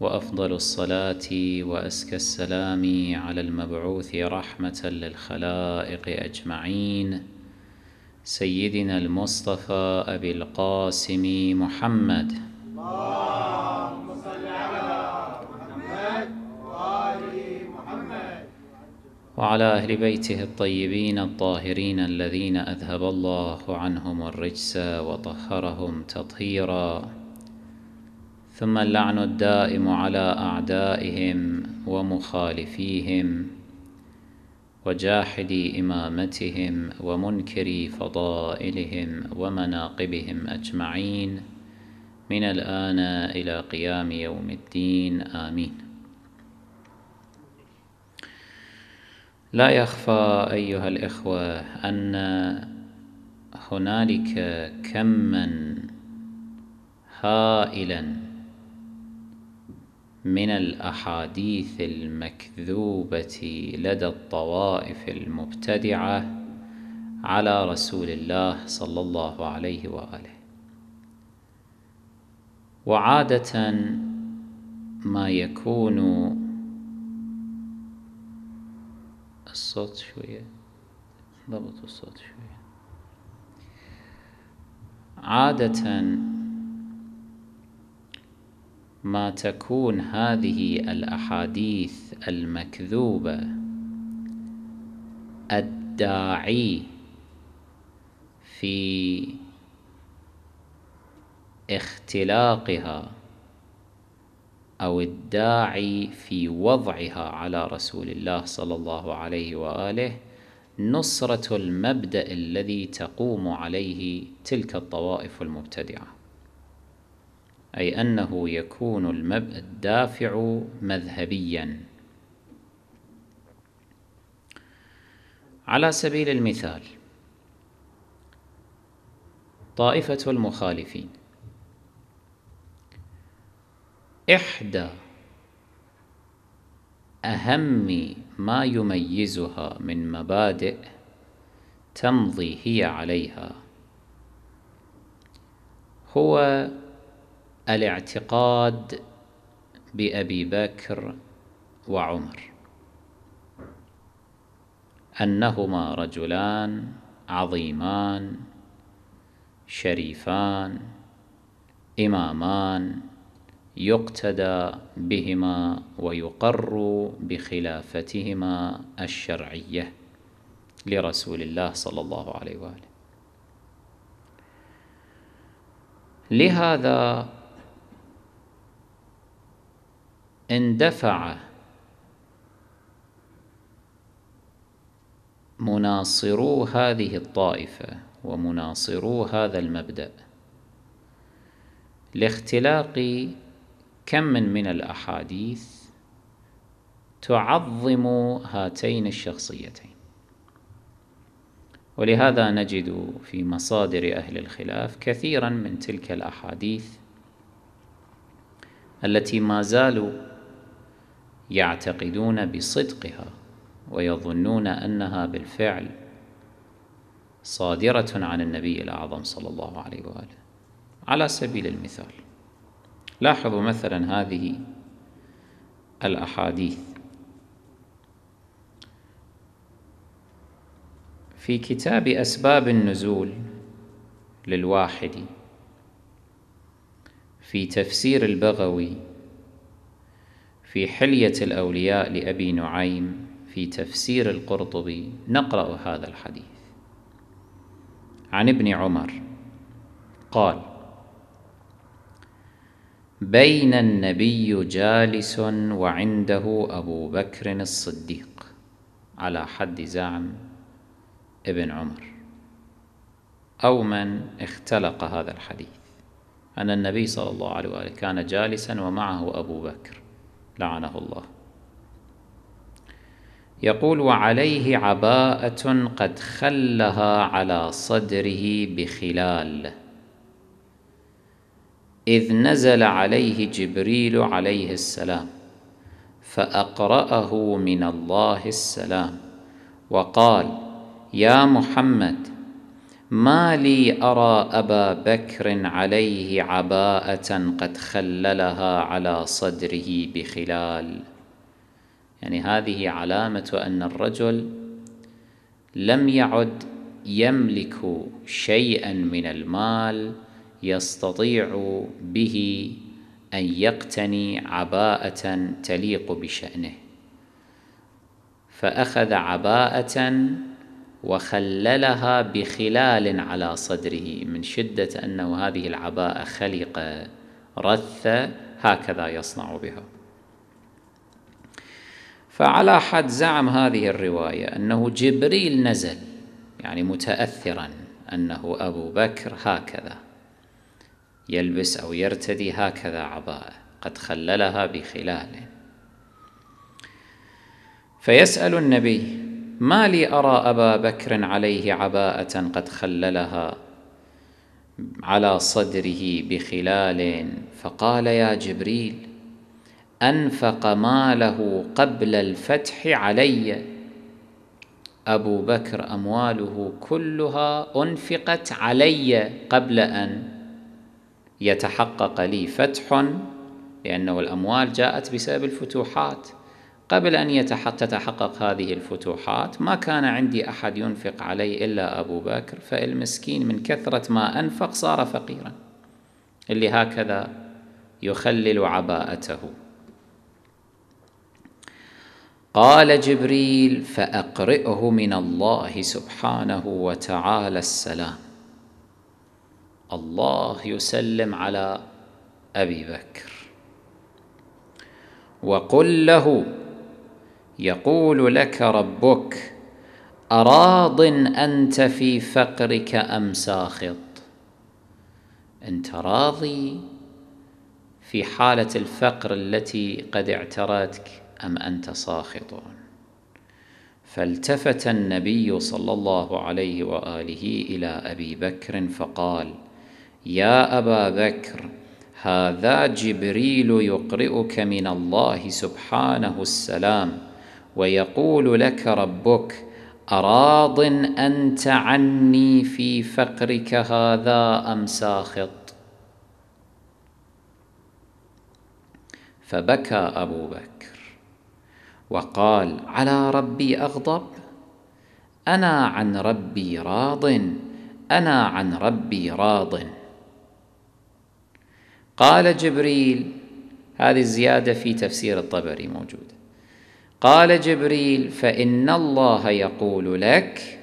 وافضل الصلاه وازكى السلام على المبعوث رحمه للخلائق اجمعين سيدنا المصطفى ابي القاسم محمد اللهم صل على محمد وال محمد وعلى اهل بيته الطيبين الطاهرين الذين اذهب الله عنهم الرجس وطهرهم تطهيرا ثم اللعن الدائم على أعدائهم ومخالفيهم وجاحدي إمامتهم ومنكري فضائلهم ومناقبهم أجمعين من الآن إلى قيام يوم الدين آمين لا يخفى أيها الإخوة أن هنالك كما هائلا من الاحاديث المكذوبه لدى الطوائف المبتدعه على رسول الله صلى الله عليه واله وعاده ما يكون الصوت شويه ضبط الصوت شويه عاده ما تكون هذه الاحاديث المكذوبه الداعي في اختلاقها او الداعي في وضعها على رسول الله صلى الله عليه واله نصره المبدا الذي تقوم عليه تلك الطوائف المبتدعه أي أنه يكون الدافع مذهبيا على سبيل المثال طائفة المخالفين إحدى أهم ما يميزها من مبادئ تمضي هي عليها هو الاعتقاد بأبي بكر وعمر أنهما رجلان عظيمان شريفان إمامان يقتدى بهما ويقر بخلافتهما الشرعية لرسول الله صلى الله عليه وآله لهذا اندفع مناصرو هذه الطائفة ومناصرو هذا المبدأ لاختلاق كم من الأحاديث تعظم هاتين الشخصيتين ولهذا نجد في مصادر أهل الخلاف كثيرا من تلك الأحاديث التي ما زالوا يعتقدون بصدقها ويظنون انها بالفعل صادره عن النبي الاعظم صلى الله عليه واله على سبيل المثال لاحظوا مثلا هذه الاحاديث في كتاب اسباب النزول للواحد في تفسير البغوي في حلية الأولياء لأبي نعيم في تفسير القرطبي نقرأ هذا الحديث عن ابن عمر قال بين النبي جالس وعنده أبو بكر الصديق على حد زعم ابن عمر أو من اختلق هذا الحديث أن النبي صلى الله عليه وآله كان جالسا ومعه أبو بكر لعنه الله يقول وعليه عباءة قد خلها على صدره بخلال إذ نزل عليه جبريل عليه السلام فأقرأه من الله السلام وقال يا محمد ما لي أرى أبا بكر عليه عباءة قد خللها على صدره بخلال يعني هذه علامة أن الرجل لم يعد يملك شيئا من المال يستطيع به أن يقتني عباءة تليق بشأنه فأخذ عباءة وخللها بخلال على صدره من شدة أنه هذه العباءة خلقة رثة هكذا يصنع بها فعلى حد زعم هذه الرواية أنه جبريل نزل يعني متأثرا أنه أبو بكر هكذا يلبس أو يرتدي هكذا عباءة قد خللها بخلاله فيسأل النبي ما لي أرى أبا بكر عليه عباءة قد خللها على صدره بخلال فقال يا جبريل أنفق ماله قبل الفتح علي أبو بكر أمواله كلها أنفقت علي قبل أن يتحقق لي فتح لأنه الأموال جاءت بسبب الفتوحات قبل أن تتحقق هذه الفتوحات ما كان عندي أحد ينفق علي إلا أبو بكر فالمسكين من كثرة ما أنفق صار فقيرا اللي هكذا يخلل عباءته قال جبريل فأقرئه من الله سبحانه وتعالى السلام الله يسلم على أبي بكر وقل له يقول لك ربك أراض أنت في فقرك أم ساخط أنت راضي في حالة الفقر التي قد اعترتك أم أنت ساخط فالتفت النبي صلى الله عليه وآله إلى أبي بكر فقال يا أبا بكر هذا جبريل يقرئك من الله سبحانه السلام ويقول لك ربك اراض انت عني في فقرك هذا ام ساخط فبكى ابو بكر وقال على ربي اغضب انا عن ربي راض انا عن ربي راض قال جبريل هذه الزياده في تفسير الطبري موجوده قال جبريل فان الله يقول لك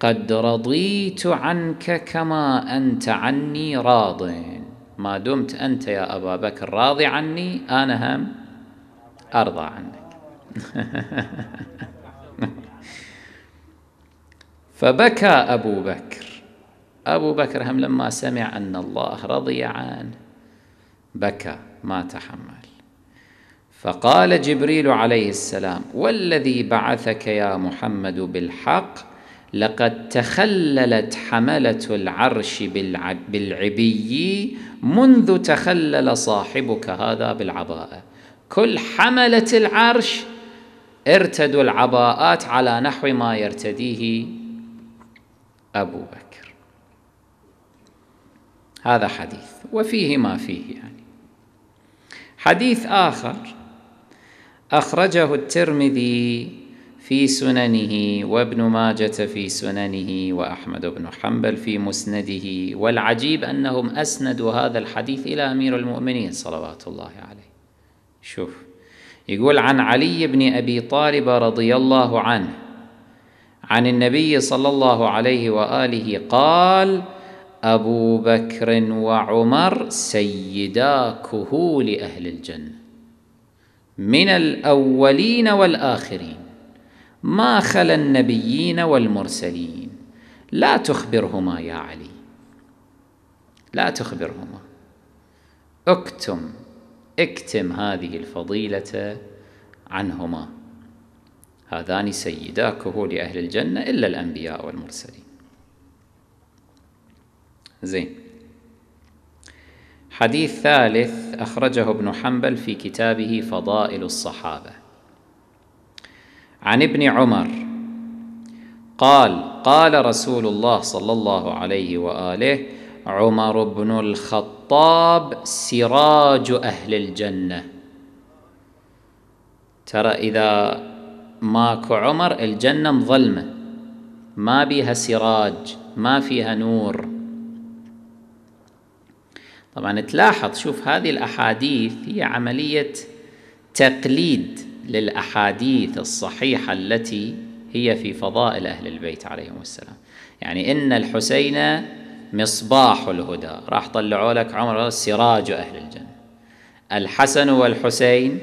قد رضيت عنك كما انت عني راض ما دمت انت يا ابا بكر راضي عني انا هم ارضى عنك فبكى ابو بكر ابو بكر هم لما سمع ان الله رضي عنه بكى ما تحمل فقال جبريل عليه السلام والذي بعثك يا محمد بالحق لقد تخللت حمله العرش بالعبي منذ تخلل صاحبك هذا بالعباءه كل حمله العرش ارتدوا العباءات على نحو ما يرتديه ابو بكر هذا حديث وفيه ما فيه يعني حديث اخر أخرجه الترمذي في سننه وابن ماجة في سننه وأحمد بن حنبل في مسنده والعجيب أنهم أسندوا هذا الحديث إلى أمير المؤمنين صلوات الله عليه شوف يقول عن علي بن أبي طالب رضي الله عنه عن النبي صلى الله عليه وآله قال أبو بكر وعمر سيدا كهول أهل الجنة من الاولين والاخرين ما خلا النبيين والمرسلين لا تخبرهما يا علي لا تخبرهما اكتم اكتم هذه الفضيله عنهما هذان سيداكه لأهل الجنة إلا الأنبياء والمرسلين زين حديث ثالث أخرجه ابن حنبل في كتابه فضائل الصحابة عن ابن عمر قال قال رسول الله صلى الله عليه وآله عمر بن الخطاب سراج أهل الجنة ترى إذا ماكو عمر الجنة مظلمة ما بيها سراج ما فيها نور طبعا تلاحظ شوف هذه الأحاديث هي عملية تقليد للأحاديث الصحيحة التي هي في فضائل أهل البيت عليهم السلام يعني إن الحسين مصباح الهدى راح طلعوا لك عمر سراج أهل الجنة الحسن والحسين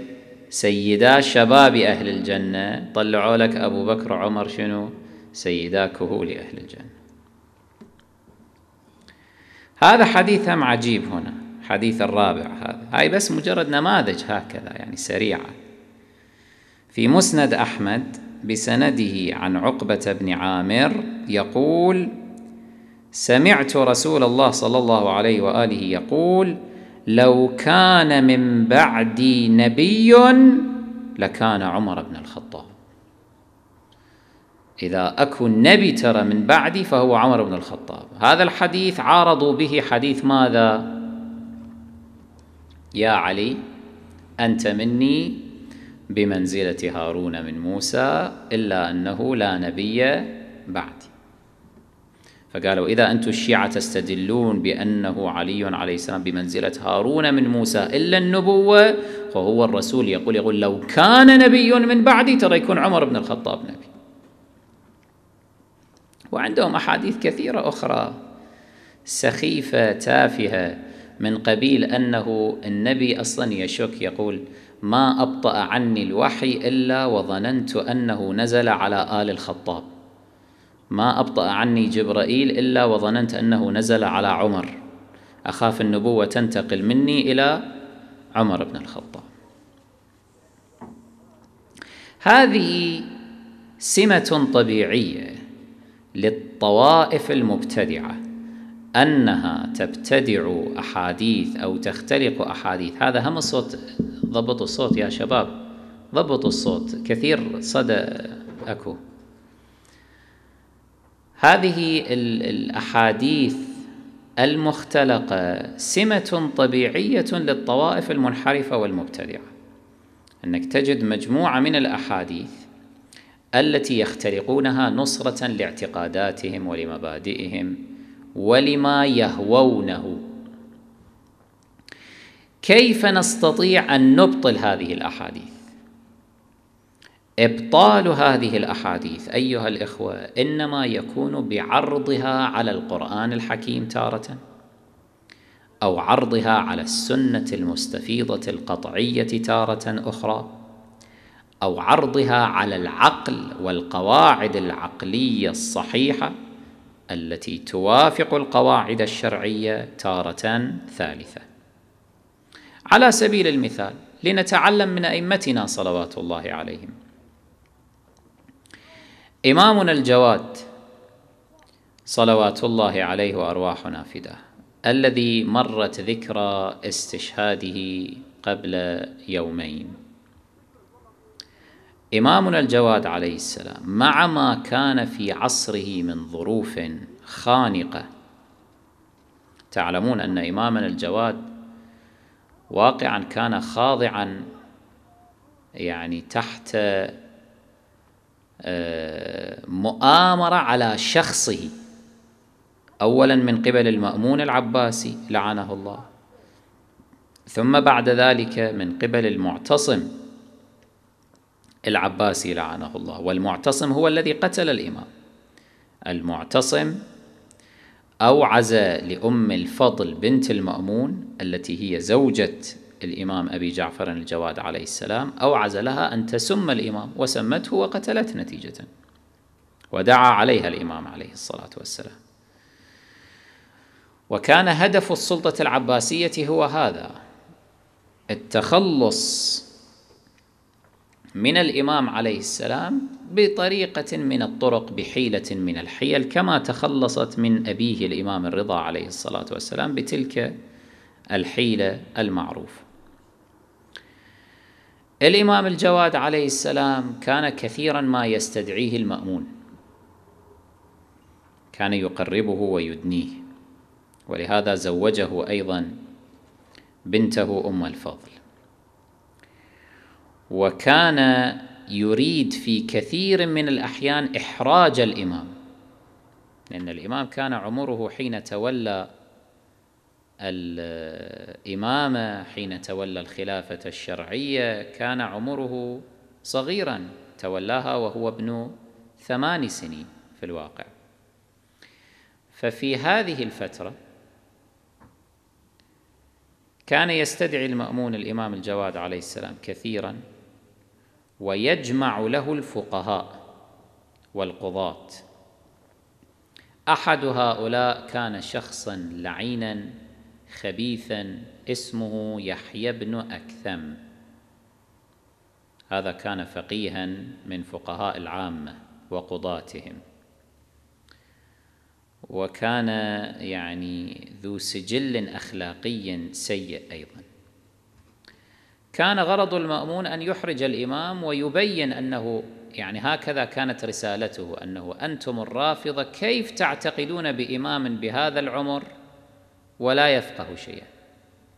سيدا شباب أهل الجنة طلعوا لك أبو بكر وعمر شنو سيدا كهول أهل الجنة هذا حديثهم عجيب هنا حديث الرابع هذا هاي بس مجرد نماذج هكذا يعني سريعة في مسند أحمد بسنده عن عقبة بن عامر يقول سمعت رسول الله صلى الله عليه وآله يقول لو كان من بعدي نبي لكان عمر بن الخطاب إذا أكو النبي ترى من بعدي فهو عمر بن الخطاب هذا الحديث عارضوا به حديث ماذا يا علي أنت مني بمنزلة هارون من موسى إلا أنه لا نبي بعدي فقالوا إذا أنتم الشيعة تستدلون بأنه علي عليه السلام بمنزلة هارون من موسى إلا النبوة فهو الرسول يقول يقول لو كان نبي من بعدي ترى يكون عمر بن الخطاب نبي وعندهم أحاديث كثيرة أخرى سخيفة تافهة من قبيل أنه النبي أصلا يشك يقول ما أبطأ عني الوحي إلا وظننت أنه نزل على آل الخطاب ما أبطأ عني جبرائيل إلا وظننت أنه نزل على عمر أخاف النبوة تنتقل مني إلى عمر بن الخطاب هذه سمة طبيعية للطوائف المبتدعه انها تبتدع احاديث او تختلق احاديث هذا هم الصوت ضبطوا الصوت يا شباب ضبطوا الصوت كثير صدى اكو هذه الاحاديث المختلقه سمه طبيعيه للطوائف المنحرفه والمبتدعه انك تجد مجموعه من الاحاديث التي يخترقونها نصرة لاعتقاداتهم ولمبادئهم ولما يهوونه كيف نستطيع أن نبطل هذه الأحاديث إبطال هذه الأحاديث أيها الإخوة إنما يكون بعرضها على القرآن الحكيم تارة أو عرضها على السنة المستفيضة القطعية تارة أخرى او عرضها على العقل والقواعد العقليه الصحيحه التي توافق القواعد الشرعيه تاره ثالثه على سبيل المثال لنتعلم من ائمتنا صلوات الله عليهم امامنا الجواد صلوات الله عليه وارواحنا فداه الذي مرت ذكرى استشهاده قبل يومين إمامنا الجواد عليه السلام مع ما كان في عصره من ظروف خانقة تعلمون أن إمامنا الجواد واقعا كان خاضعا يعني تحت آه، مؤامرة على شخصه أولا من قبل المأمون العباسي لعنه الله ثم بعد ذلك من قبل المعتصم العباسي لعنه الله والمعتصم هو الذي قتل الإمام المعتصم أوعز لأم الفضل بنت المأمون التي هي زوجة الإمام أبي جعفر الجواد عليه السلام أوعز لها أن تسم الإمام وسمته وقتلت نتيجة ودعا عليها الإمام عليه الصلاة والسلام وكان هدف السلطة العباسية هو هذا التخلص من الإمام عليه السلام بطريقة من الطرق بحيلة من الحيل كما تخلصت من أبيه الإمام الرضا عليه الصلاة والسلام بتلك الحيلة المعروفة الإمام الجواد عليه السلام كان كثيرا ما يستدعيه المأمون كان يقربه ويدنيه ولهذا زوجه أيضا بنته أم الفضل وكان يريد في كثير من الأحيان إحراج الإمام لأن الإمام كان عمره حين تولى الإمامة حين تولى الخلافة الشرعية كان عمره صغيرا تولاها وهو ابن ثمان سنين في الواقع ففي هذه الفترة كان يستدعي المأمون الإمام الجواد عليه السلام كثيرا ويجمع له الفقهاء والقضاة أحد هؤلاء كان شخصا لعينا خبيثا اسمه يحيى بن أكثم هذا كان فقيها من فقهاء العامة وقضاتهم وكان يعني ذو سجل أخلاقي سيء أيضا كان غرض المأمون أن يحرج الإمام ويبين أنه يعني هكذا كانت رسالته أنه أنتم الرافضة كيف تعتقدون بإمام بهذا العمر ولا يفقه شيئا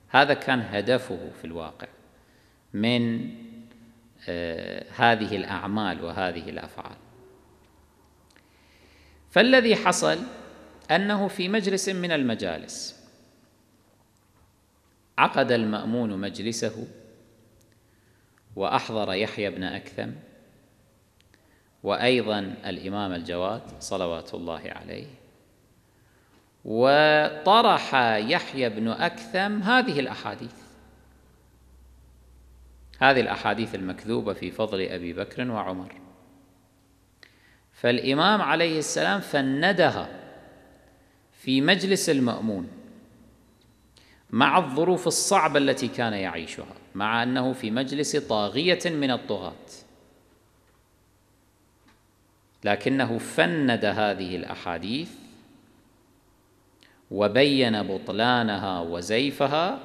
هذا كان هدفه في الواقع من آه، هذه الأعمال وهذه الأفعال فالذي حصل أنه في مجلس من المجالس عقد المأمون مجلسه وأحضر يحيى بن أكثم وأيضا الإمام الجواد صلوات الله عليه وطرح يحيى بن أكثم هذه الأحاديث هذه الأحاديث المكذوبة في فضل أبي بكر وعمر فالإمام عليه السلام فندها في مجلس المأمون مع الظروف الصعبة التي كان يعيشها مع أنه في مجلس طاغية من الطغاة لكنه فند هذه الأحاديث وبين بطلانها وزيفها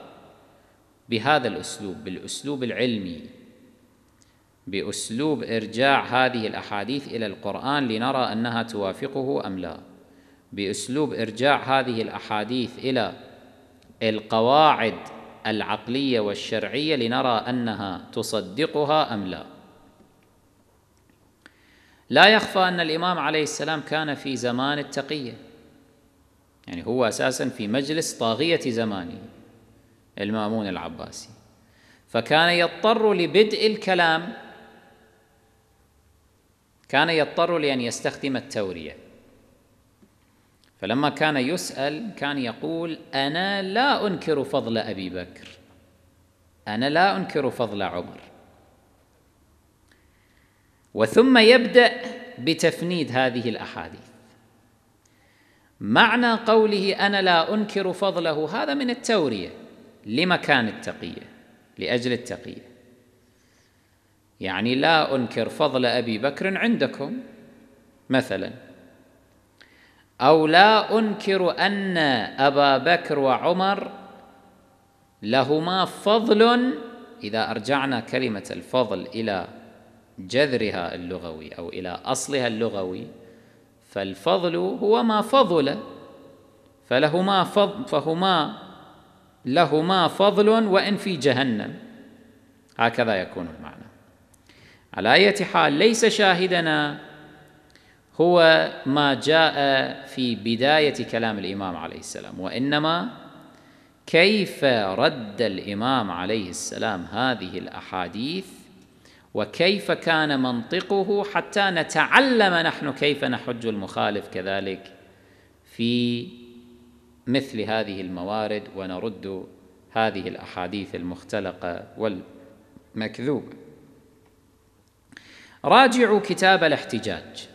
بهذا الأسلوب بالأسلوب العلمي بأسلوب إرجاع هذه الأحاديث إلى القرآن لنرى أنها توافقه أم لا بأسلوب إرجاع هذه الأحاديث إلى القواعد العقليه والشرعيه لنرى انها تصدقها ام لا لا يخفى ان الامام عليه السلام كان في زمان التقيه يعني هو اساسا في مجلس طاغيه زمانه المامون العباسي فكان يضطر لبدء الكلام كان يضطر لان يستخدم التوريه فلما كان يسأل كان يقول أنا لا أنكر فضل أبي بكر أنا لا أنكر فضل عمر وثم يبدأ بتفنيد هذه الأحاديث معنى قوله أنا لا أنكر فضله هذا من التورية لمكان التقية لأجل التقية يعني لا أنكر فضل أبي بكر عندكم مثلاً أو لا أنكر أن أبا بكر وعمر لهما فضل إذا أرجعنا كلمة الفضل إلى جذرها اللغوي أو إلى أصلها اللغوي فالفضل هو ما فضل فلهما فضل فهما لهما فضل وإن في جهنم هكذا يكون المعنى على أية حال ليس شاهدنا هو ما جاء في بداية كلام الإمام عليه السلام وإنما كيف رد الإمام عليه السلام هذه الأحاديث وكيف كان منطقه حتى نتعلم نحن كيف نحج المخالف كذلك في مثل هذه الموارد ونرد هذه الأحاديث المختلقة والمكذوبة راجعوا كتاب الاحتجاج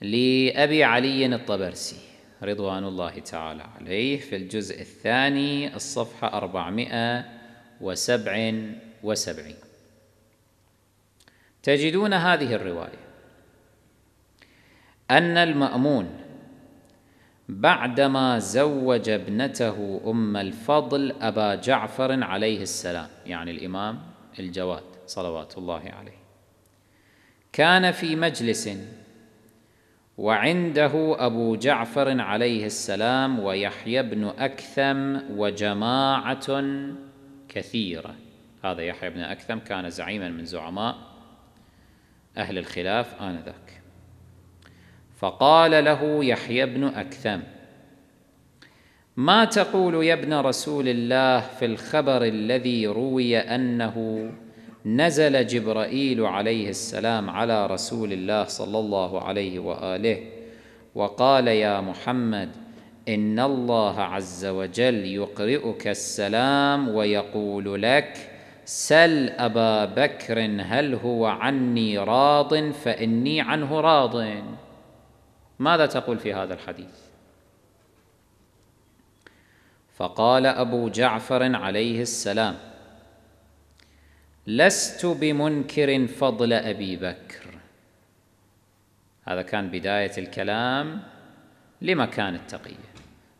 لأبي علي الطبرسي رضوان الله تعالى عليه في الجزء الثاني الصفحة 477 تجدون هذه الرواية أن المأمون بعدما زوج ابنته أم الفضل أبا جعفر عليه السلام يعني الإمام الجواد صلوات الله عليه كان في مجلس وعنده أبو جعفر عليه السلام ويحيى بن أكثم وجماعة كثيرة هذا يحيى بن أكثم كان زعيما من زعماء أهل الخلاف آنذاك فقال له يحيى بن أكثم ما تقول يا ابن رسول الله في الخبر الذي روي أنه نزل جبرائيل عليه السلام على رسول الله صلى الله عليه واله وقال يا محمد ان الله عز وجل يقرئك السلام ويقول لك سل ابا بكر هل هو عني راض فاني عنه راض ماذا تقول في هذا الحديث فقال ابو جعفر عليه السلام لست بمنكر فضل أبي بكر هذا كان بداية الكلام لمكان التقية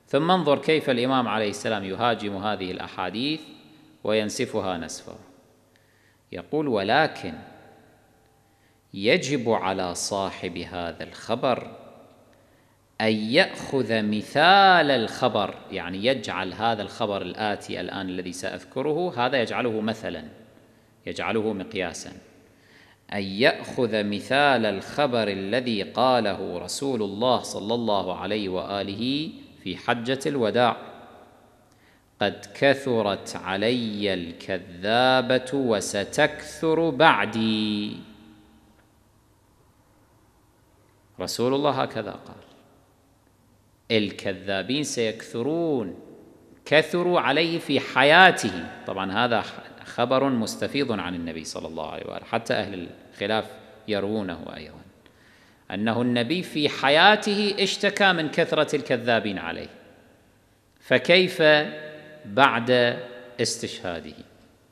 ثم انظر كيف الإمام عليه السلام يهاجم هذه الأحاديث وينسفها نسفا يقول ولكن يجب على صاحب هذا الخبر أن يأخذ مثال الخبر يعني يجعل هذا الخبر الآتي الآن الذي سأذكره هذا يجعله مثلاً يجعله مقياسا ان ياخذ مثال الخبر الذي قاله رسول الله صلى الله عليه واله في حجه الوداع قد كثرت علي الكذابه وستكثر بعدي رسول الله هكذا قال الكذابين سيكثرون كثروا عليه في حياته طبعا هذا خبر مستفيض عن النبي صلى الله عليه واله حتى اهل الخلاف يروونه ايضا انه النبي في حياته اشتكى من كثره الكذابين عليه فكيف بعد استشهاده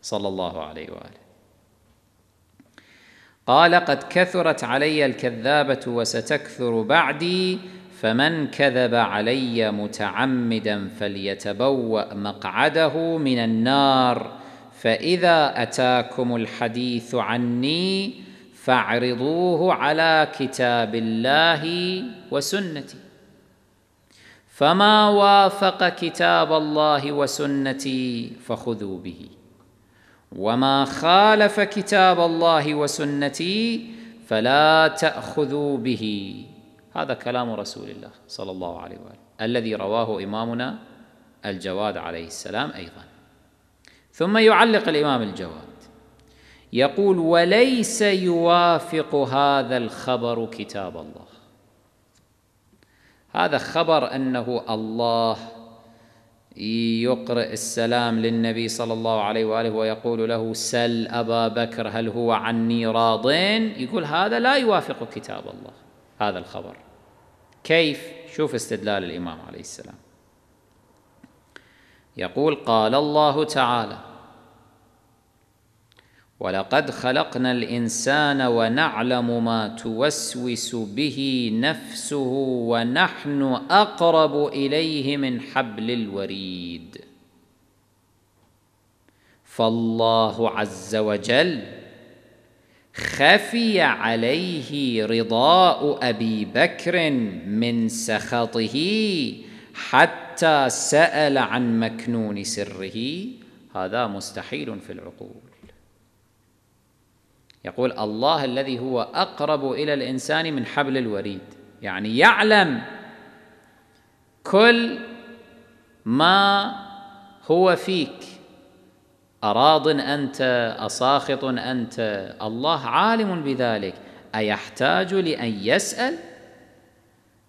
صلى الله عليه واله قال قد كثرت علي الكذابه وستكثر بعدي فمن كذب علي متعمدا فليتبوا مقعده من النار فإذا أتاكم الحديث عني فاعرضوه على كتاب الله وسنتي فما وافق كتاب الله وسنتي فخذوا به وما خالف كتاب الله وسنتي فلا تأخذوا به هذا كلام رسول الله صلى الله عليه وآله الذي رواه إمامنا الجواد عليه السلام أيضاً ثم يعلق الإمام الجواد يقول وليس يوافق هذا الخبر كتاب الله هذا خبر أنه الله يقرئ السلام للنبي صلى الله عليه وآله ويقول له سل أبا بكر هل هو عني راض يقول هذا لا يوافق كتاب الله هذا الخبر كيف شوف استدلال الإمام عليه السلام يقول قال الله تعالى ولقد خلقنا الانسان ونعلم ما توسوس به نفسه ونحن اقرب اليه من حبل الوريد فالله عز وجل خفي عليه رضاء ابي بكر من سخطه حتى حتى سأل عن مكنون سره هذا مستحيل في العقول يقول الله الذي هو أقرب إلى الإنسان من حبل الوريد يعني يعلم كل ما هو فيك أراض أنت أساخط أنت الله عالم بذلك أيحتاج لأن يسأل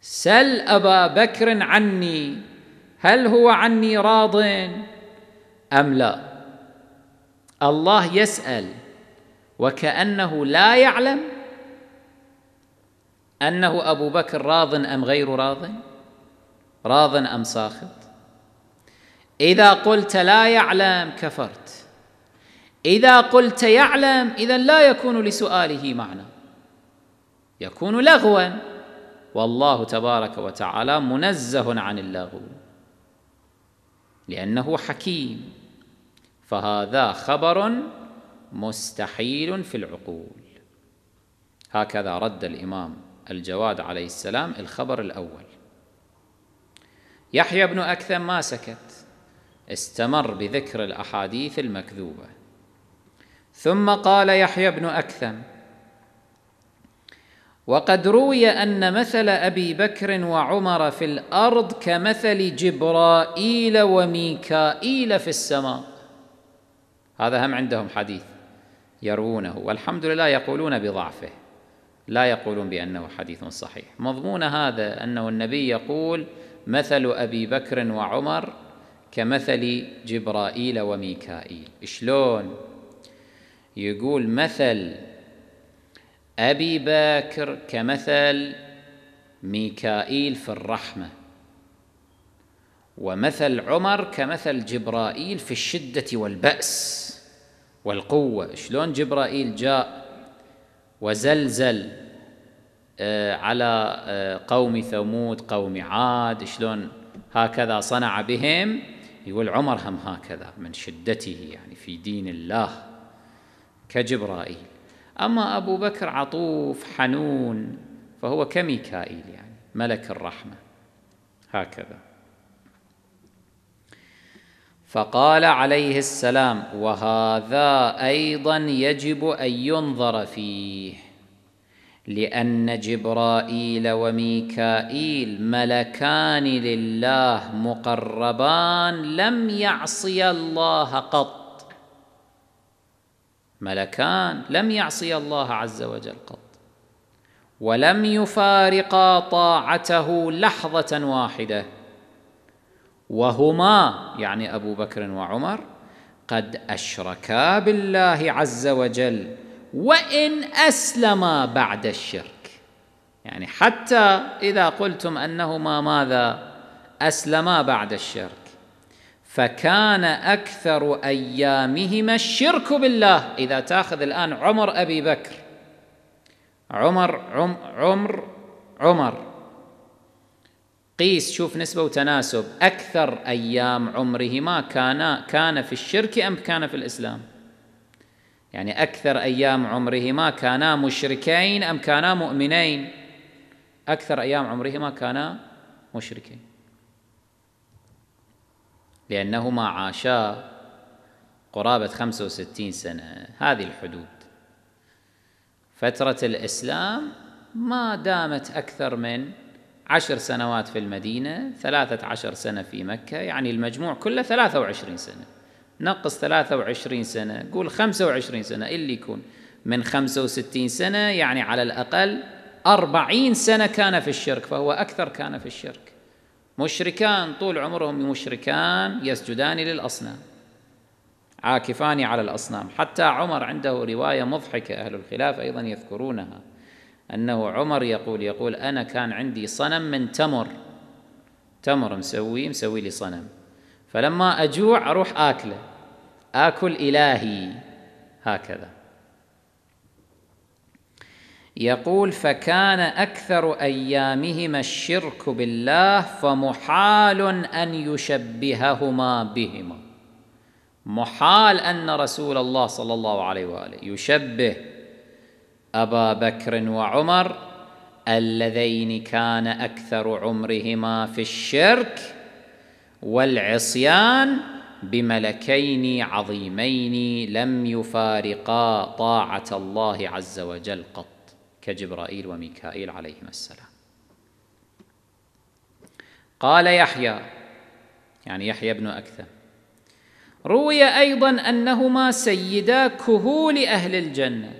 سل أبا بكر عني هل هو عني راض ام لا الله يسال وكانه لا يعلم انه ابو بكر راض ام غير راض راض ام ساخط اذا قلت لا يعلم كفرت اذا قلت يعلم اذا لا يكون لسؤاله معنى يكون لغوا والله تبارك وتعالى منزه عن اللغو لأنه حكيم فهذا خبر مستحيل في العقول هكذا رد الإمام الجواد عليه السلام الخبر الأول يحيى بن أكثم ما سكت استمر بذكر الأحاديث المكذوبة ثم قال يحيى بن أكثم وقد روي ان مثل ابي بكر وعمر في الارض كمثل جبرائيل وميكائيل في السماء هذا هم عندهم حديث يروونه والحمد لله يقولون بضعفه لا يقولون بانه حديث صحيح مضمون هذا انه النبي يقول مثل ابي بكر وعمر كمثل جبرائيل وميكائيل شلون يقول مثل ابي باكر كمثل ميكائيل في الرحمه ومثل عمر كمثل جبرائيل في الشده والباس والقوه شلون جبرائيل جاء وزلزل آه، على آه، قوم ثمود قوم عاد شلون هكذا صنع بهم يقول عمر هم هكذا من شدته يعني في دين الله كجبرائيل أما أبو بكر عطوف حنون فهو كميكائيل يعني ملك الرحمة هكذا فقال عليه السلام وهذا أيضا يجب أن ينظر فيه لأن جبرائيل وميكائيل ملكان لله مقربان لم يعصي الله قط ملكان لم يعصي الله عز وجل قط ولم يفارقا طاعته لحظه واحده وهما يعني ابو بكر وعمر قد اشركا بالله عز وجل وان اسلما بعد الشرك يعني حتى اذا قلتم انهما ماذا اسلما بعد الشرك فكان اكثر ايامهما الشرك بالله اذا تاخذ الان عمر ابي بكر عمر عم عمر عمر قيس شوف نسبه وتناسب اكثر ايام عمرهما كان كان في الشرك ام كان في الاسلام يعني اكثر ايام عمرهما كانا مشركين ام كانا مؤمنين اكثر ايام عمرهما كانا مشركين لأنهما عاشا قرابة 65 سنة هذه الحدود فترة الإسلام ما دامت أكثر من عشر سنوات في المدينة ثلاثة عشر سنة في مكة يعني المجموع كله ثلاثة وعشرين سنة نقص ثلاثة وعشرين سنة قول خمسة وعشرين سنة اللي يكون من خمسة وستين سنة يعني على الأقل أربعين سنة كان في الشرك فهو أكثر كان في الشرك مشركان طول عمرهم مشركان يسجدان للأصنام عاكفان على الأصنام حتى عمر عنده رواية مضحكة أهل الخلاف أيضا يذكرونها أنه عمر يقول يقول أنا كان عندي صنم من تمر تمر مسوي مسوي لي صنم فلما أجوع أروح آكله آكل إلهي هكذا يقول فكان اكثر ايامهما الشرك بالله فمحال ان يشبههما بهما محال ان رسول الله صلى الله عليه واله يشبه ابا بكر وعمر اللذين كان اكثر عمرهما في الشرك والعصيان بملكين عظيمين لم يفارقا طاعه الله عز وجل قط كجبرائيل وميكائيل عليهما السلام قال يحيى يعني يحيى بن أكثم روي أيضا أنهما سيدا كهول أهل الجنة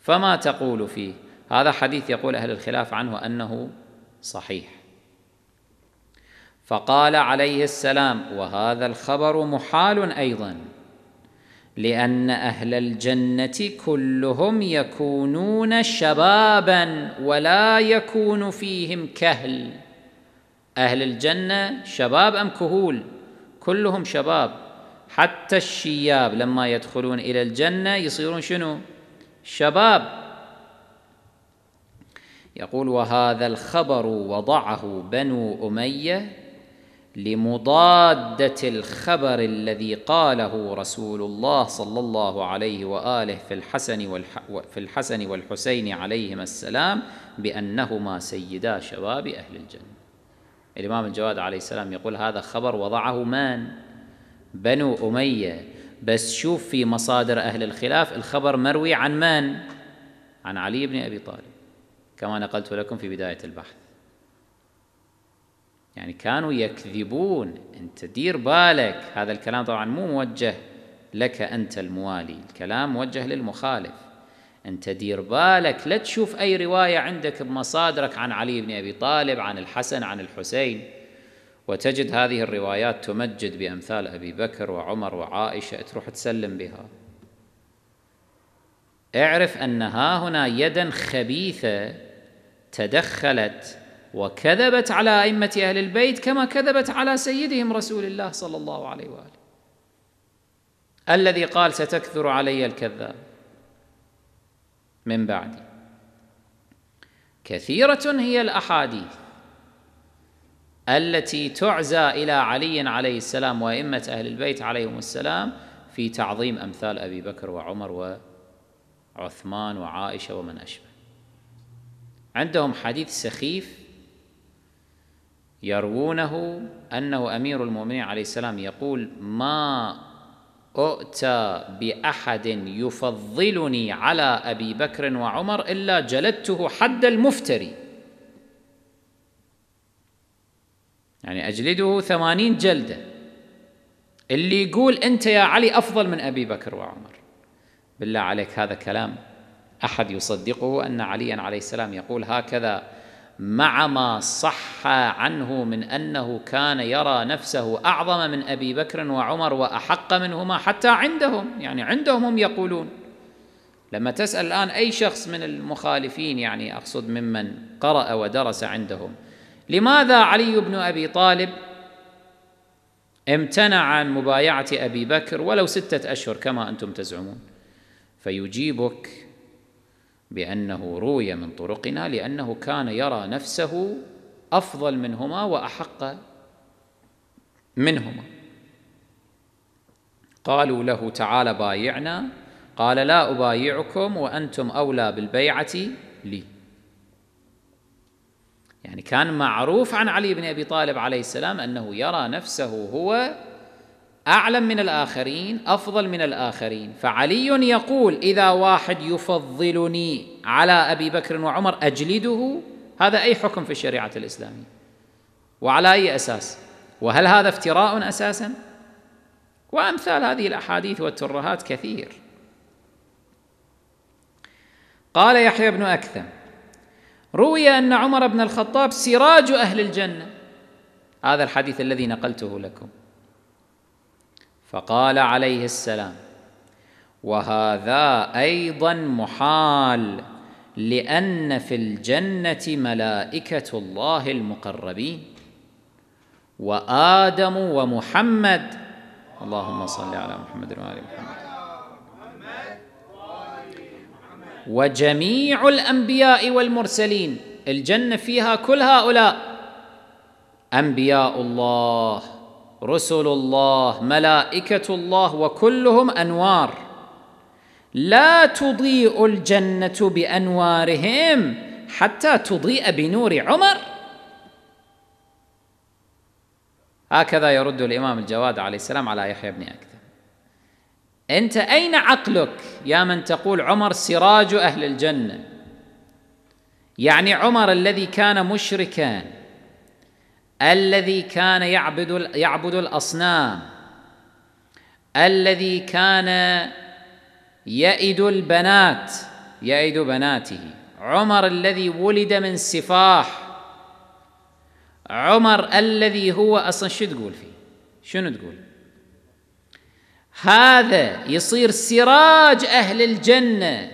فما تقول فيه هذا حديث يقول أهل الخلاف عنه أنه صحيح فقال عليه السلام وهذا الخبر محال أيضا لان اهل الجنه كلهم يكونون شبابا ولا يكون فيهم كهل اهل الجنه شباب ام كهول كلهم شباب حتى الشياب لما يدخلون الى الجنه يصيرون شنو شباب يقول وهذا الخبر وضعه بنو اميه لمضاده الخبر الذي قاله رسول الله صلى الله عليه واله في الحسن والح... في الحسن والحسين عليهما السلام بانهما سيدا شباب اهل الجنه. الامام الجواد عليه السلام يقول هذا خبر وضعه مان بنو اميه بس شوف في مصادر اهل الخلاف الخبر مروي عن مان؟ عن علي بن ابي طالب كما نقلت لكم في بدايه البحث. يعني كانوا يكذبون أنت دير بالك هذا الكلام طبعا مو موجه لك أنت الموالي الكلام موجه للمخالف أنت دير بالك لا تشوف أي رواية عندك بمصادرك عن علي بن أبي طالب عن الحسن عن الحسين وتجد هذه الروايات تمجد بأمثال أبي بكر وعمر وعائشة تروح تسلم بها اعرف أن ها هنا يدا خبيثة تدخلت وكذبت على أئمة أهل البيت كما كذبت على سيدهم رسول الله صلى الله عليه وآله الذي قال ستكثر علي الكذاب من بعدي كثيرة هي الأحاديث التي تعزى إلى علي عليه السلام وأئمة أهل البيت عليهم السلام في تعظيم أمثال أبي بكر وعمر وعثمان وعائشة ومن أشبه عندهم حديث سخيف يروونه أنه أمير المؤمنين عليه السلام يقول ما أؤتى بأحد يفضلني على أبي بكر وعمر إلا جلدته حد المفتري يعني أجلده ثمانين جلدة اللي يقول أنت يا علي أفضل من أبي بكر وعمر بالله عليك هذا كلام أحد يصدقه أن عليا عليه السلام يقول هكذا مع ما صح عنه من انه كان يرى نفسه اعظم من ابي بكر وعمر واحق منهما حتى عندهم يعني عندهم هم يقولون لما تسال الان اي شخص من المخالفين يعني اقصد ممن قرا ودرس عندهم لماذا علي بن ابي طالب امتنع عن مبايعه ابي بكر ولو سته اشهر كما انتم تزعمون فيجيبك بأنه روي من طرقنا لأنه كان يرى نفسه أفضل منهما وأحق منهما قالوا له تعالى بايعنا قال لا أبايعكم وأنتم أولى بالبيعة لي يعني كان معروف عن علي بن أبي طالب عليه السلام أنه يرى نفسه هو اعلم من الاخرين افضل من الاخرين فعلي يقول اذا واحد يفضلني على ابي بكر وعمر اجلده هذا اي حكم في الشريعه الاسلاميه وعلى اي اساس وهل هذا افتراء اساسا وامثال هذه الاحاديث والترهات كثير قال يحيى بن اكثم روي ان عمر بن الخطاب سراج اهل الجنه هذا الحديث الذي نقلته لكم فقال عليه السلام وهذا ايضا محال لان في الجنه ملائكه الله المقربين وادم ومحمد اللهم صل على محمد آل محمد وجميع الانبياء والمرسلين الجنه فيها كل هؤلاء انبياء الله رسل الله ملائكه الله وكلهم انوار لا تضيء الجنه بانوارهم حتى تضيء بنور عمر هكذا يرد الامام الجواد عليه السلام على يحيى بن اكثر انت اين عقلك يا من تقول عمر سراج اهل الجنه يعني عمر الذي كان مشركا الذي كان يعبد يعبد الاصنام الذي كان يئد البنات يئد بناته عمر الذي ولد من سفاح عمر الذي هو اصلا شو تقول فيه؟ شنو تقول؟ هذا يصير سراج اهل الجنه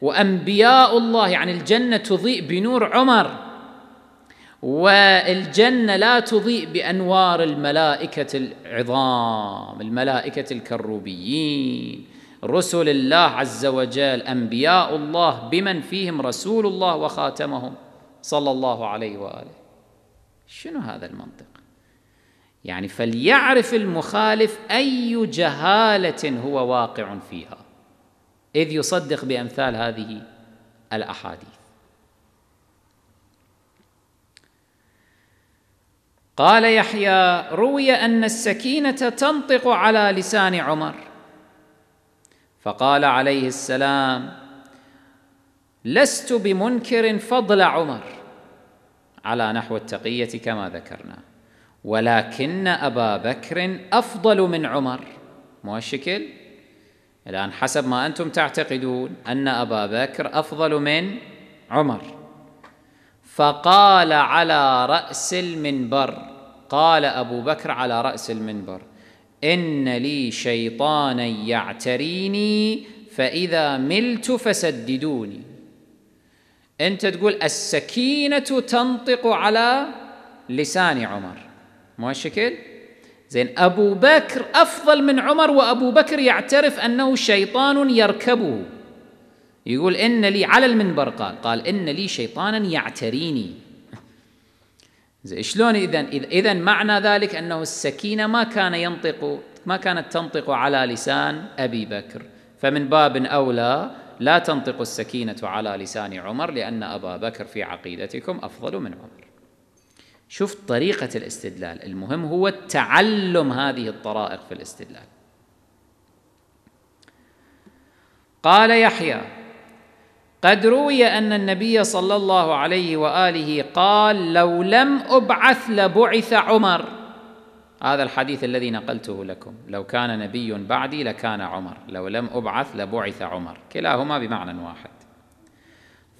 وانبياء الله يعني الجنه تضيء بنور عمر والجنه لا تضيء بانوار الملائكه العظام الملائكه الكروبيين رسل الله عز وجل انبياء الله بمن فيهم رسول الله وخاتمهم صلى الله عليه واله شنو هذا المنطق يعني فليعرف المخالف اي جهاله هو واقع فيها اذ يصدق بامثال هذه الاحاديث قال يحيى روي ان السكينه تنطق على لسان عمر فقال عليه السلام لست بمنكر فضل عمر على نحو التقيه كما ذكرنا ولكن ابا بكر افضل من عمر مو الشكل الان حسب ما انتم تعتقدون ان ابا بكر افضل من عمر فقال على رأس المنبر قال أبو بكر على رأس المنبر إن لي شيطانا يعتريني فإذا ملت فسددوني أنت تقول السكينة تنطق على لسان عمر مو شكل زين أبو بكر أفضل من عمر وأبو بكر يعترف أنه شيطان يركبه يقول إن لي على المنبر قال قال إن لي شيطانا يعتريني شلون إذا إذا معنى ذلك أنه السكينة ما كان ينطق ما كانت تنطق على لسان أبي بكر فمن باب أولى لا تنطق السكينة على لسان عمر لأن أبا بكر في عقيدتكم أفضل من عمر شوف طريقة الاستدلال المهم هو تعلم هذه الطرائق في الاستدلال قال يحيى قد روي ان النبي صلى الله عليه واله قال لو لم ابعث لبعث عمر هذا الحديث الذي نقلته لكم لو كان نبي بعدي لكان عمر لو لم ابعث لبعث عمر كلاهما بمعنى واحد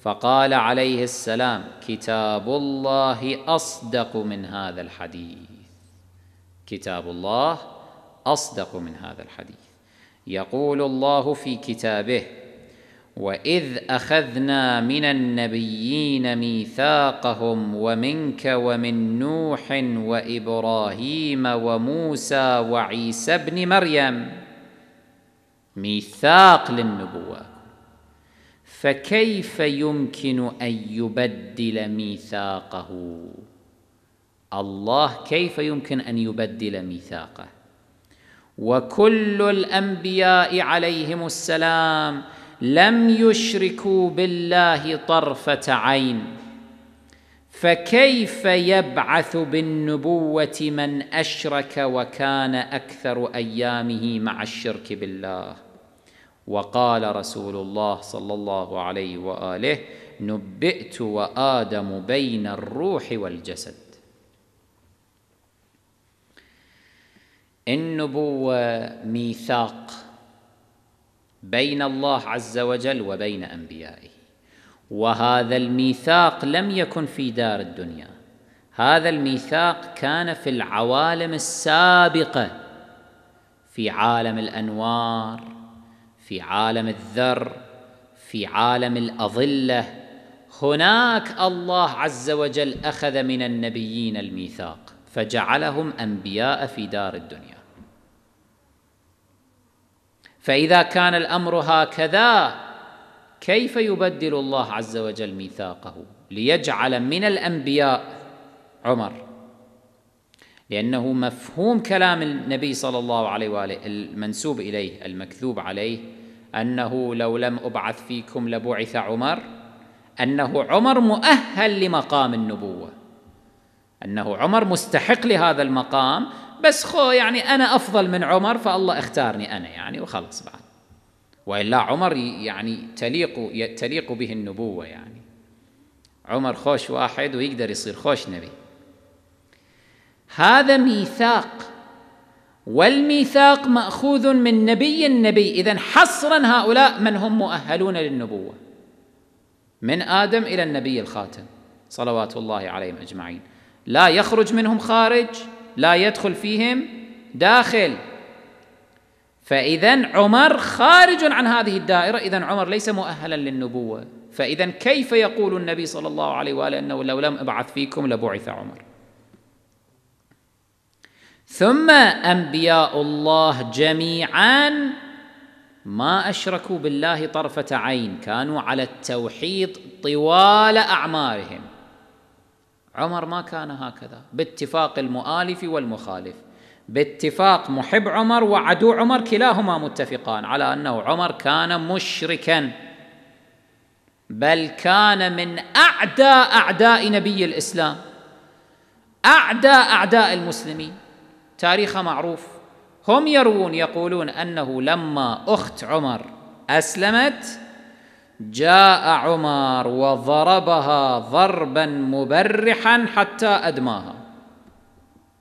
فقال عليه السلام كتاب الله اصدق من هذا الحديث كتاب الله اصدق من هذا الحديث يقول الله في كتابه واذ اخذنا من النبيين ميثاقهم ومنك ومن نوح وابراهيم وموسى وعيسى ابن مريم ميثاق للنبوه فكيف يمكن ان يبدل ميثاقه الله كيف يمكن ان يبدل ميثاقه وكل الانبياء عليهم السلام لم يشركوا بالله طرفه عين فكيف يبعث بالنبوه من اشرك وكان اكثر ايامه مع الشرك بالله وقال رسول الله صلى الله عليه واله نبئت وادم بين الروح والجسد النبوه ميثاق بين الله عز وجل وبين انبيائه وهذا الميثاق لم يكن في دار الدنيا هذا الميثاق كان في العوالم السابقه في عالم الانوار في عالم الذر في عالم الاظله هناك الله عز وجل اخذ من النبيين الميثاق فجعلهم انبياء في دار الدنيا فإذا كان الأمر هكذا كيف يبدل الله عز وجل ميثاقه ليجعل من الأنبياء عمر لأنه مفهوم كلام النبي صلى الله عليه وآله المنسوب إليه المكذوب عليه أنه لو لم أبعث فيكم لبعث عمر أنه عمر مؤهل لمقام النبوة أنه عمر مستحق لهذا المقام بس خو يعني أنا أفضل من عمر فالله اختارني أنا يعني وخلص بعد وإلا عمر يعني تليق تليق به النبوة يعني عمر خوش واحد ويقدر يصير خوش نبي هذا ميثاق والميثاق ماخوذ من نبي النبي اذا حصرا هؤلاء من هم مؤهلون للنبوه من ادم الى النبي الخاتم صلوات الله عليهم اجمعين لا يخرج منهم خارج لا يدخل فيهم داخل فإذا عمر خارج عن هذه الدائرة إذا عمر ليس مؤهلا للنبوة فإذا كيف يقول النبي صلى الله عليه وآله أنه لو لم أبعث فيكم لبعث عمر ثم أنبياء الله جميعا ما أشركوا بالله طرفة عين كانوا على التوحيد طوال أعمارهم عمر ما كان هكذا باتفاق المؤالف والمخالف باتفاق محب عمر وعدو عمر كلاهما متفقان على انه عمر كان مشركا بل كان من اعدى اعداء نبي الاسلام اعدى اعداء المسلمين تاريخ معروف هم يروون يقولون انه لما اخت عمر اسلمت جاء عمر وضربها ضربا مبرحا حتى ادماها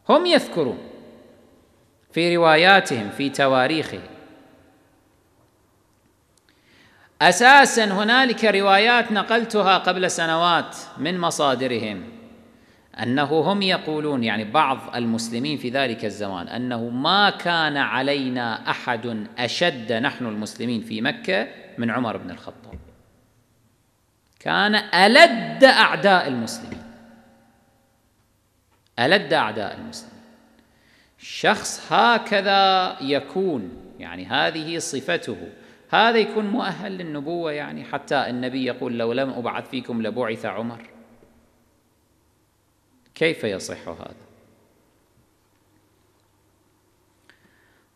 هم يذكرون في رواياتهم في تواريخهم اساسا هنالك روايات نقلتها قبل سنوات من مصادرهم انه هم يقولون يعني بعض المسلمين في ذلك الزمان انه ما كان علينا احد اشد نحن المسلمين في مكه من عمر بن الخطاب كان ألد أعداء المسلمين ألد أعداء المسلمين شخص هكذا يكون يعني هذه صفته هذا يكون مؤهل للنبوة يعني حتى النبي يقول لو لم أبعث فيكم لبعث عمر كيف يصح هذا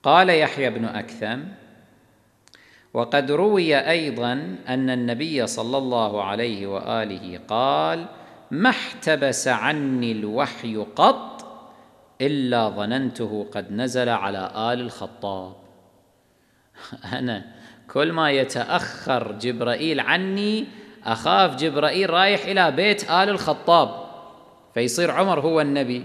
قال يحيى بن أكثم وقد روي ايضا ان النبي صلى الله عليه واله قال ما احتبس عني الوحي قط الا ظننته قد نزل على ال الخطاب انا كل ما يتاخر جبرائيل عني اخاف جبرائيل رايح الى بيت ال الخطاب فيصير عمر هو النبي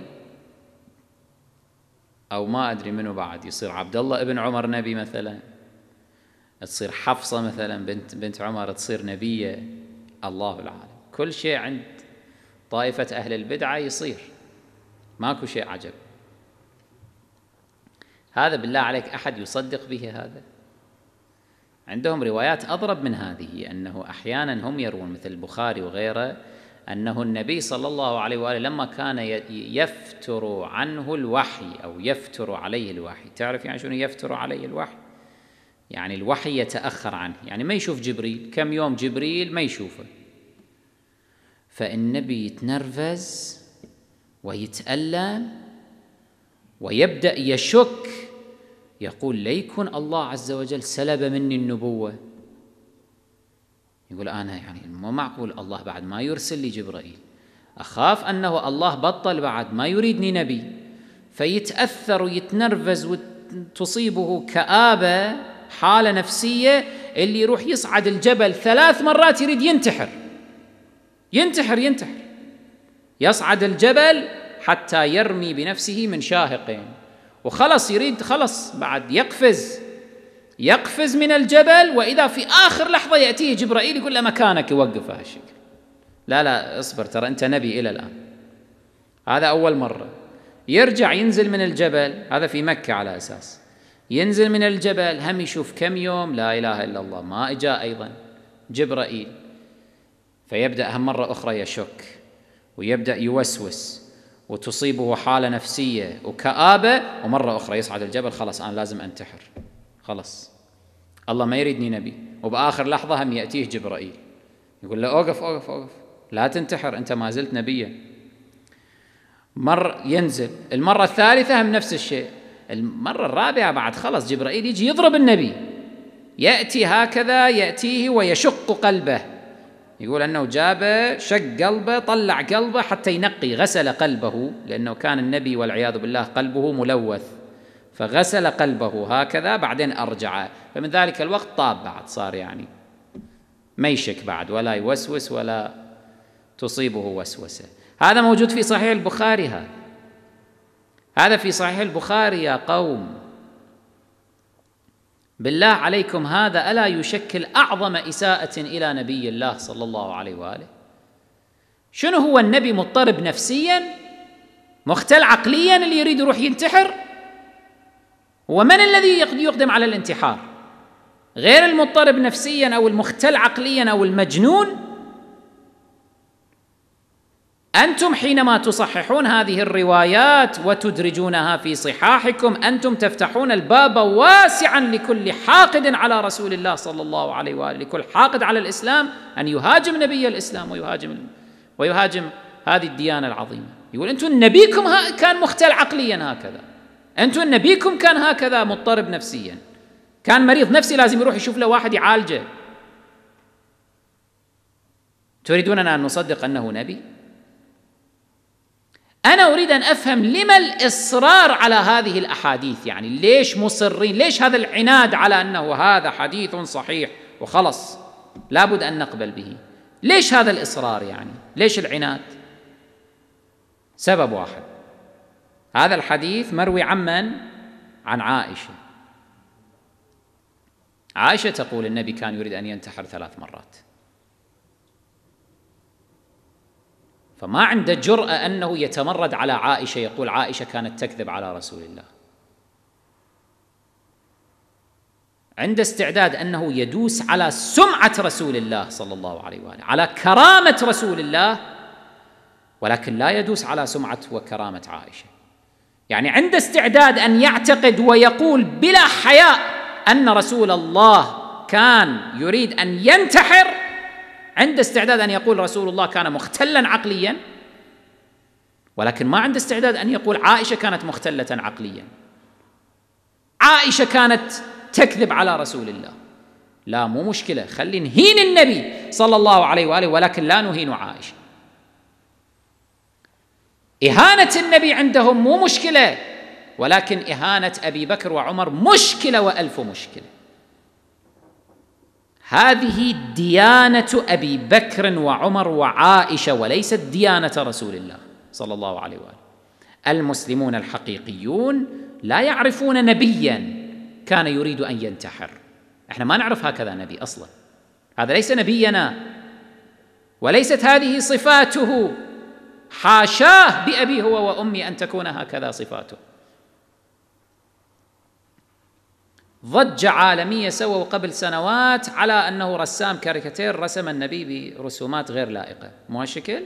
او ما ادري منو بعد يصير عبد الله ابن عمر نبي مثلا تصير حفصة مثلا بنت بنت عمر تصير نبية الله العالم كل شيء عند طائفة أهل البدعة يصير ماكو شيء عجب هذا بالله عليك أحد يصدق به هذا عندهم روايات أضرب من هذه أنه أحيانا هم يروون مثل البخاري وغيره أنه النبي صلى الله عليه وآله لما كان يفتر عنه الوحي أو يفتر عليه الوحي تعرف يعني شنو يفتر عليه الوحي يعني الوحي يتأخر عنه يعني ما يشوف جبريل كم يوم جبريل ما يشوفه فالنبي يتنرفز ويتألم ويبدأ يشك يقول ليكن الله عز وجل سلب مني النبوة يقول أنا يعني ما معقول الله بعد ما يرسل لي جبريل أخاف أنه الله بطل بعد ما يريدني نبي فيتأثر ويتنرفز وتصيبه كآبة حاله نفسيه اللي يروح يصعد الجبل ثلاث مرات يريد ينتحر ينتحر ينتحر يصعد الجبل حتى يرمي بنفسه من شاهقين وخلص يريد خلص بعد يقفز يقفز من الجبل واذا في اخر لحظه ياتيه جبرائيل يقول له مكانك يوقف هالشكل لا لا اصبر ترى انت نبي الى الان هذا اول مره يرجع ينزل من الجبل هذا في مكه على اساس ينزل من الجبل هم يشوف كم يوم لا إله إلا الله ما إجا أيضا جبرائيل فيبدأ هم مرة أخرى يشك ويبدأ يوسوس وتصيبه حالة نفسية وكآبة ومرة أخرى يصعد الجبل خلاص أنا لازم أنتحر خلاص الله ما يريدني نبي وبآخر لحظة هم يأتيه جبرائيل يقول له أوقف أوقف أوقف لا تنتحر أنت ما زلت نبيا مر ينزل المرة الثالثة هم نفس الشيء المرة الرابعة بعد خلص جبرائيل يجي يضرب النبي يأتي هكذا يأتيه ويشق قلبه يقول أنه جابه شق قلبه طلع قلبه حتى ينقي غسل قلبه لأنه كان النبي والعياذ بالله قلبه ملوث فغسل قلبه هكذا بعدين أرجعه فمن ذلك الوقت طاب بعد صار يعني ما يشك بعد ولا يوسوس ولا تصيبه وسوسة هذا موجود في صحيح البخاري هذا هذا في صحيح البخاري يا قوم بالله عليكم هذا الا يشكل اعظم اساءه الى نبي الله صلى الله عليه واله شنو هو النبي مضطرب نفسيا مختل عقليا اللي يريد يروح ينتحر ومن الذي يقدم على الانتحار غير المضطرب نفسيا او المختل عقليا او المجنون انتم حينما تصححون هذه الروايات وتدرجونها في صحاحكم انتم تفتحون الباب واسعا لكل حاقد على رسول الله صلى الله عليه واله لكل حاقد على الاسلام ان يهاجم نبي الاسلام ويهاجم ويهاجم هذه الديانه العظيمه يقول انتم نبيكم كان مختل عقليا هكذا انتم نبيكم كان هكذا مضطرب نفسيا كان مريض نفسي لازم يروح يشوف له واحد يعالجه تريدوننا ان نصدق انه نبي أنا أريد أن أفهم لما الإصرار على هذه الأحاديث يعني ليش مصرين ليش هذا العناد على أنه هذا حديث صحيح وخلص لابد أن نقبل به ليش هذا الإصرار يعني ليش العناد سبب واحد هذا الحديث مروي عمن عن عائشة عائشة تقول النبي كان يريد أن ينتحر ثلاث مرات فما عنده جرأة أنه يتمرد على عائشة يقول عائشة كانت تكذب على رسول الله عنده استعداد أنه يدوس على سمعة رسول الله صلى الله عليه وآله على كرامة رسول الله ولكن لا يدوس على سمعة وكرامة عائشة يعني عنده استعداد أن يعتقد ويقول بلا حياء أن رسول الله كان يريد أن ينتحر عنده استعداد ان يقول رسول الله كان مختلا عقليا ولكن ما عنده استعداد ان يقول عائشه كانت مختله عقليا عائشه كانت تكذب على رسول الله لا مو مشكله خلي نهين النبي صلى الله عليه واله ولكن لا نهين عائشه اهانه النبي عندهم مو مشكله ولكن اهانه ابي بكر وعمر مشكله والف مشكله هذه ديانه ابي بكر وعمر وعائشه وليست ديانه رسول الله صلى الله عليه واله المسلمون الحقيقيون لا يعرفون نبيا كان يريد ان ينتحر احنا ما نعرف هكذا نبي اصلا هذا ليس نبينا وليست هذه صفاته حاشاه بابي هو وامي ان تكون هكذا صفاته ضجة عالمية سووا قبل سنوات على أنه رسام كاريكاتير رسم النبي برسومات غير لائقة مو هالشكل؟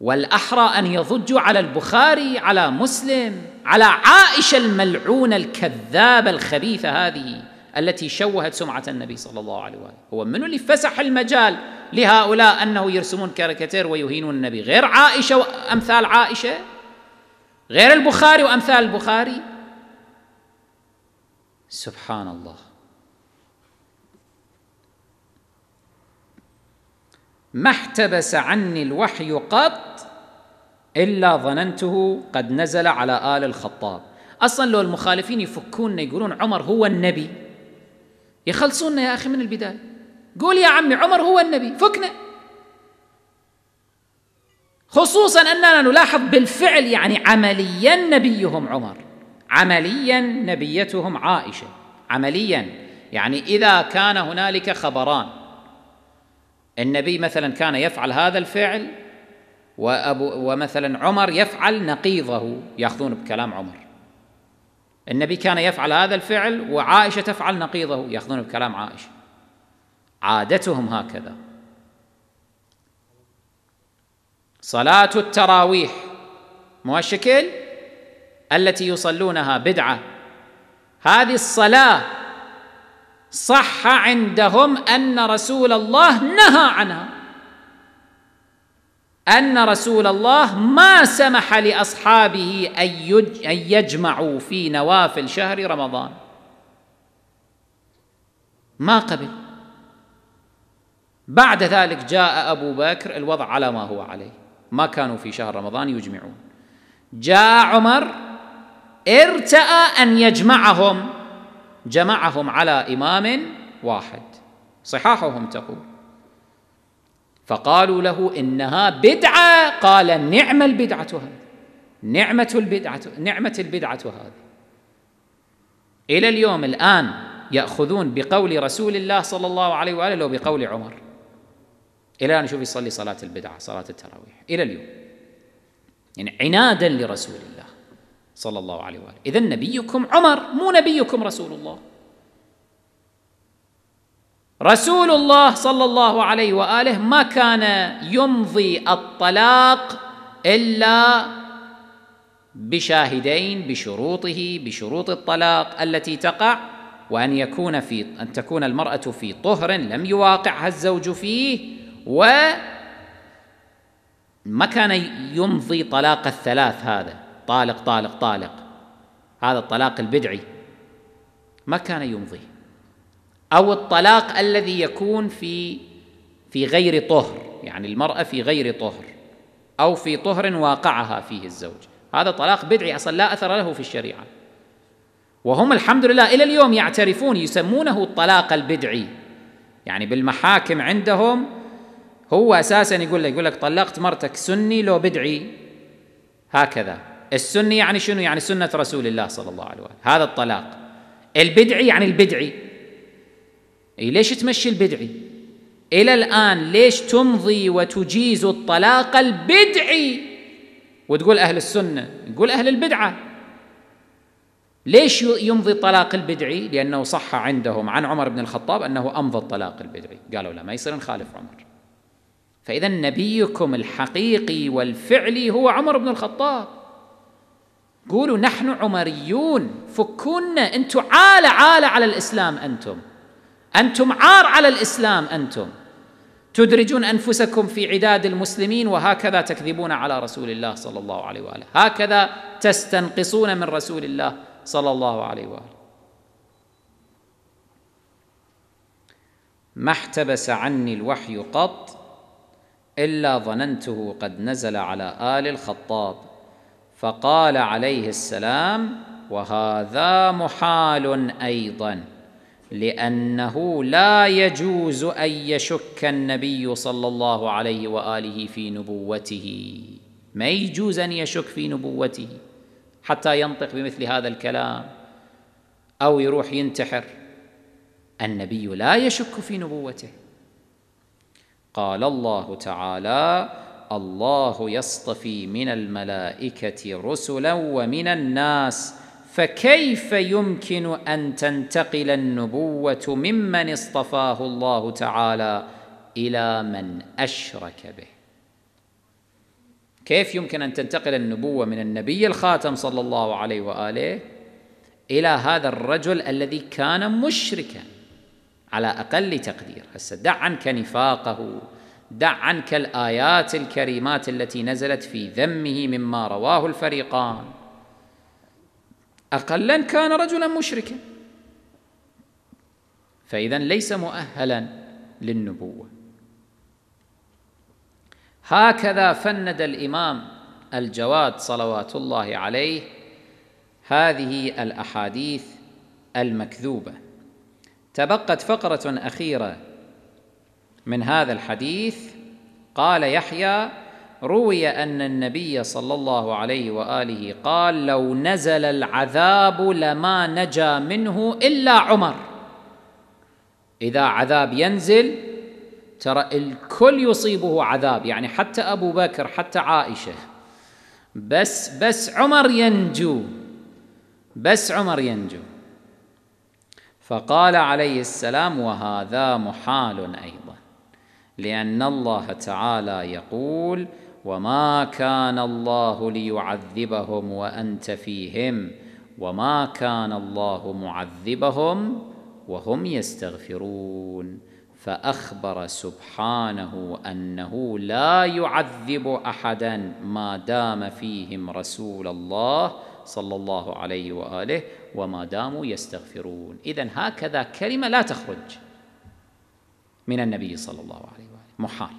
والأحرى أن يضجوا على البخاري على مسلم على عائشة الملعونة الكذابة الخبيثة هذه التي شوهت سمعة النبي صلى الله عليه وآله هو من اللي فسح المجال لهؤلاء أنه يرسمون كاريكاتير ويهينون النبي غير عائشة وأمثال عائشة غير البخاري وأمثال البخاري سبحان الله ما احتبس عني الوحي قط إلا ظننته قد نزل على آل الخطاب أصلا لو المخالفين يفكوننا يقولون عمر هو النبي يخلصونا يا أخي من البداية قول يا عمي عمر هو النبي فكنا خصوصا أننا نلاحظ بالفعل يعني عمليا نبيهم عمر عمليا نبيتهم عائشه عمليا يعني اذا كان هنالك خبران النبي مثلا كان يفعل هذا الفعل وأبو ومثلا عمر يفعل نقيضه ياخذون بكلام عمر النبي كان يفعل هذا الفعل وعائشه تفعل نقيضه ياخذون بكلام عائشه عادتهم هكذا صلاه التراويح مو هالشكل التي يصلونها بدعه هذه الصلاه صح عندهم ان رسول الله نهى عنها ان رسول الله ما سمح لاصحابه ان يجمعوا في نوافل شهر رمضان ما قبل بعد ذلك جاء ابو بكر الوضع على ما هو عليه ما كانوا في شهر رمضان يجمعون جاء عمر ارتأى أن يجمعهم جمعهم على إمام واحد صحاحهم تقول فقالوا له إنها بدعة قال نعم البدعة هذه نعمة البدعة نعمة البدعة هذه إلى اليوم الآن يأخذون بقول رسول الله صلى الله عليه وآله لو بقول عمر إلى الآن نشوف يصلي صلاة البدعة صلاة التراويح إلى اليوم يعني عنادا لرسول الله صلى الله عليه واله اذا نبيكم عمر مو نبيكم رسول الله رسول الله صلى الله عليه واله ما كان يمضي الطلاق الا بشاهدين بشروطه بشروط الطلاق التي تقع وان يكون في ان تكون المراه في طهر لم يواقعها الزوج فيه و ما كان يمضي طلاق الثلاث هذا طالق طالق طالق هذا الطلاق البدعي ما كان يمضي او الطلاق الذي يكون في في غير طهر يعني المراه في غير طهر او في طهر واقعها فيه الزوج هذا طلاق بدعي اصلا لا اثر له في الشريعه وهم الحمد لله الى اليوم يعترفون يسمونه الطلاق البدعي يعني بالمحاكم عندهم هو اساسا يقول لك يقول لك طلقت مرتك سني لو بدعي هكذا السني يعني شنو يعني سنة رسول الله صلى الله عليه وسلم هذا الطلاق البدعي يعني البدعي إيه ليش تمشي البدعي إلى الآن ليش تمضي وتجيز الطلاق البدعي وتقول أهل السنة تقول أهل البدعة ليش يمضي الطلاق البدعي لأنه صح عندهم عن عمر بن الخطاب أنه أمضى الطلاق البدعي قالوا لا ما يصير نخالف عمر فإذا نبيكم الحقيقي والفعلي هو عمر بن الخطاب قولوا نحن عمريون فكونا انتم عالة عالة على الإسلام أنتم أنتم عار على الإسلام أنتم تدرجون أنفسكم في عداد المسلمين وهكذا تكذبون على رسول الله صلى الله عليه وآله هكذا تستنقصون من رسول الله صلى الله عليه وآله ما احتبس عني الوحي قط إلا ظننته قد نزل على آل الخطاب فقال عليه السلام وهذا محال ايضا لانه لا يجوز ان يشك النبي صلى الله عليه واله في نبوته ما يجوز ان يشك في نبوته حتى ينطق بمثل هذا الكلام او يروح ينتحر النبي لا يشك في نبوته قال الله تعالى الله يصطفي من الملائكه رسلا ومن الناس فكيف يمكن ان تنتقل النبوه ممن اصطفاه الله تعالى الى من اشرك به كيف يمكن ان تنتقل النبوه من النبي الخاتم صلى الله عليه واله الى هذا الرجل الذي كان مشركا على اقل تقدير هسه دع عنك نفاقه دع عنك الآيات الكريمات التي نزلت في ذمه مما رواه الفريقان أقلا كان رجلا مشركا فإذا ليس مؤهلا للنبوة هكذا فند الإمام الجواد صلوات الله عليه هذه الأحاديث المكذوبة تبقت فقرة أخيرة من هذا الحديث قال يحيى روي ان النبي صلى الله عليه واله قال لو نزل العذاب لما نجا منه الا عمر اذا عذاب ينزل ترى الكل يصيبه عذاب يعني حتى ابو بكر حتى عائشه بس بس عمر ينجو بس عمر ينجو فقال عليه السلام وهذا محال ايضا لأن الله تعالى يقول وما كان الله ليعذبهم وأنت فيهم وما كان الله معذبهم وهم يستغفرون فأخبر سبحانه أنه لا يعذب أحدا ما دام فيهم رسول الله صلى الله عليه وآله وما داموا يستغفرون إذا هكذا كلمة لا تخرج من النبي صلى الله عليه واله محال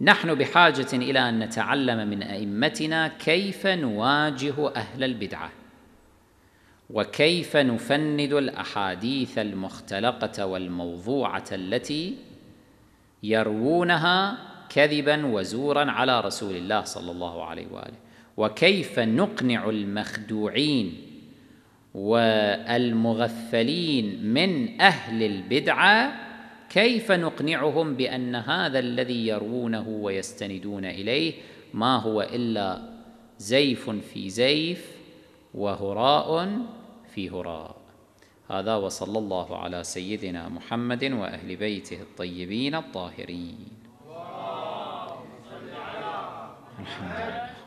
نحن بحاجه الى ان نتعلم من ائمتنا كيف نواجه اهل البدعه وكيف نفند الاحاديث المختلقه والموضوعه التي يروونها كذبا وزورا على رسول الله صلى الله عليه واله وكيف نقنع المخدوعين والمغفلين من اهل البدعه كيف نقنعهم بان هذا الذي يروونه ويستندون اليه ما هو الا زيف في زيف وهراء في هراء هذا وصلى الله على سيدنا محمد واهل بيته الطيبين الطاهرين الحمد لله